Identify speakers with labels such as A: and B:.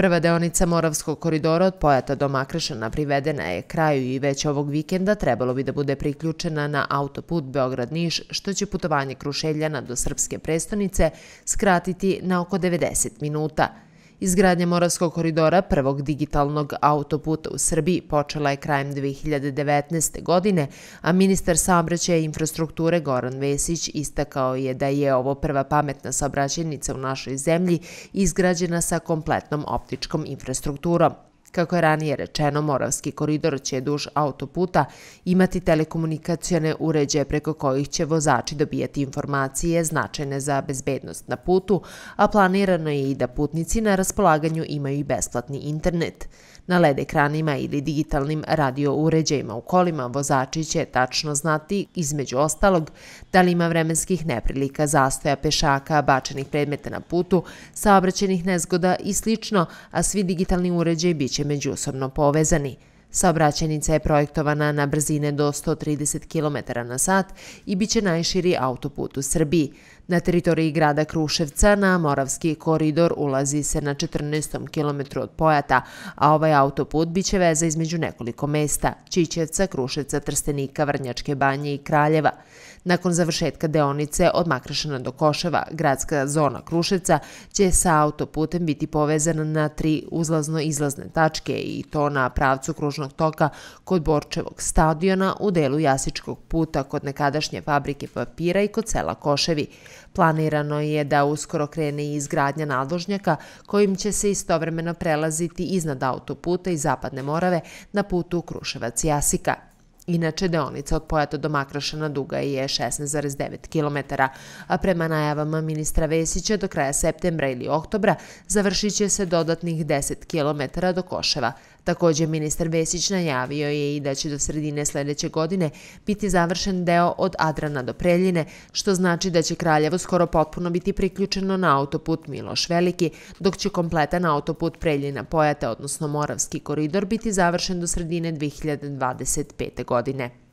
A: Prva deonica Moravskog koridora od Pojata do Makrešana privedena je kraju i već ovog vikenda trebalo bi da bude priključena na autoput Beograd-Niš, što će putovanje Krušeljana do Srpske prestonice skratiti na oko 90 minuta. Izgradnja Moravskog koridora, prvog digitalnog autoputa u Srbiji, počela je krajem 2019. godine, a ministar saobraćaja i infrastrukture Goran Vesić istakao je da je ovo prva pametna saobraćajnica u našoj zemlji izgrađena sa kompletnom optičkom infrastrukturom. Kako je ranije rečeno, Moravski koridor će duž autoputa imati telekomunikacijone uređaje preko kojih će vozači dobijati informacije značajne za bezbednost na putu, a planirano je i da putnici na raspolaganju imaju i besplatni internet. Na LED ekranima ili digitalnim radio uređajima u kolima vozači će tačno znati, između ostalog, da li ima vremenskih neprilika zastoja pešaka, bačenih predmeta na putu, saobraćenih nezgoda i sl. a svi digitalni uređaji bit će moguće međusobno povezani. Saobraćenica je projektovana na brzine do 130 km na sat i bit će najširi autoput u Srbiji. Na teritoriji grada Kruševca na Moravski koridor ulazi se na 14. kilometru od Pojata, a ovaj autoput biće veza između nekoliko mesta – Čićevca, Kruševca, Trstenika, Vrnjačke banje i Kraljeva. Nakon završetka deonice od Makrešana do Koševa, gradska zona Kruševca će sa autoputem biti povezana na tri uzlazno-izlazne tačke i to na pravcu kružnog toka kod Borčevog stadiona u delu Jasičkog puta kod nekadašnje fabrike papira i kod sela Koševi. Planirano je da uskoro krene i izgradnja nadložnjaka kojim će se istovremeno prelaziti iznad autoputa i zapadne morave na putu Kruševac-Jasika. Inače, deonica od Pojata do Makrašana duga je 16,9 km, a prema najavama ministra Vesića do kraja septembra ili oktobra završit će se dodatnih 10 km do Koševa, Također, ministar Vesić najavio je i da će do sredine sljedeće godine biti završen deo od Adrana do Preljine, što znači da će Kraljevo skoro potpuno biti priključeno na autoput Miloš Veliki, dok će kompletan autoput Preljina Pojate, odnosno Moravski koridor, biti završen do sredine 2025. godine.